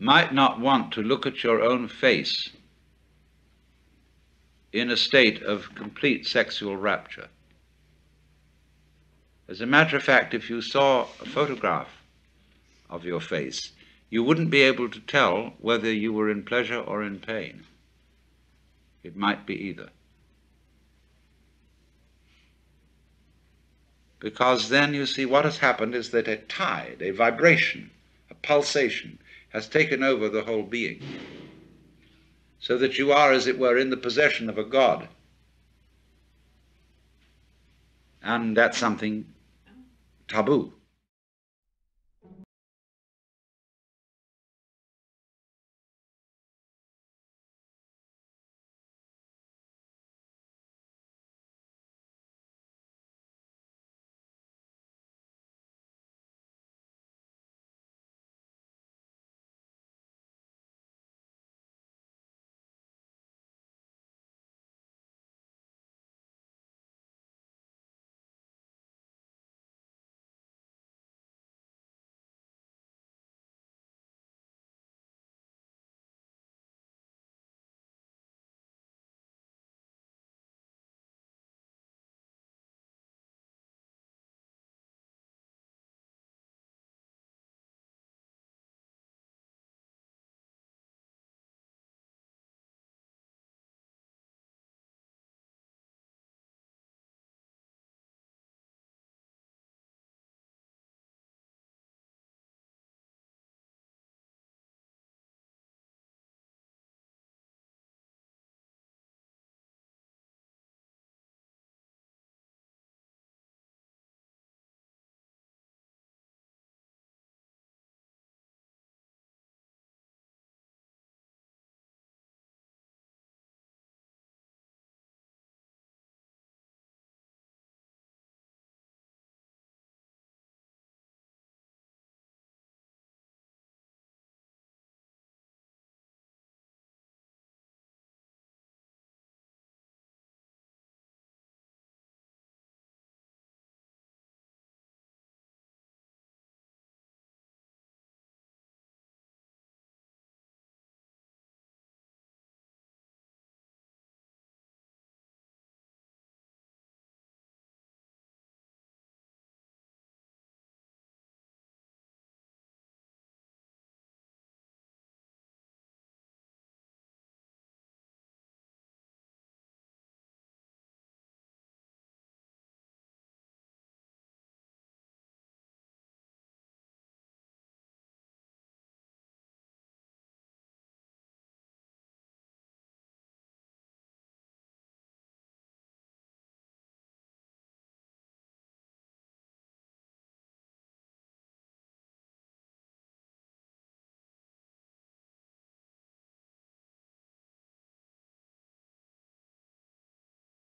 might not want to look at your own face in a state of complete sexual rapture. As a matter of fact, if you saw a photograph of your face, you wouldn't be able to tell whether you were in pleasure or in pain. It might be either. Because then you see what has happened is that a tide, a vibration, a pulsation has taken over the whole being. So that you are, as it were, in the possession of a God. And that's something taboo.